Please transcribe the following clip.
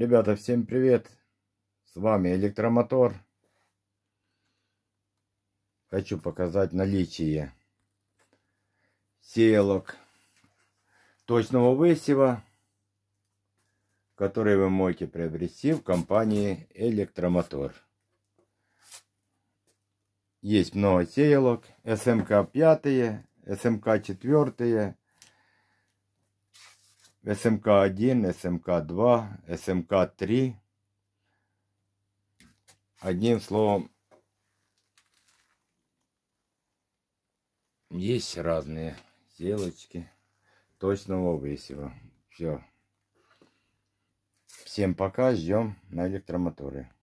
Ребята, всем привет! С вами Электромотор. Хочу показать наличие сеялок точного высева, которые вы можете приобрести в компании Электромотор. Есть много сеялок. СМК 5, СМК 4, СМК-1, СМК-2, СМК-3. Одним словом, есть разные сделочки точного высева. Все. Всем пока, ждем на электромоторе.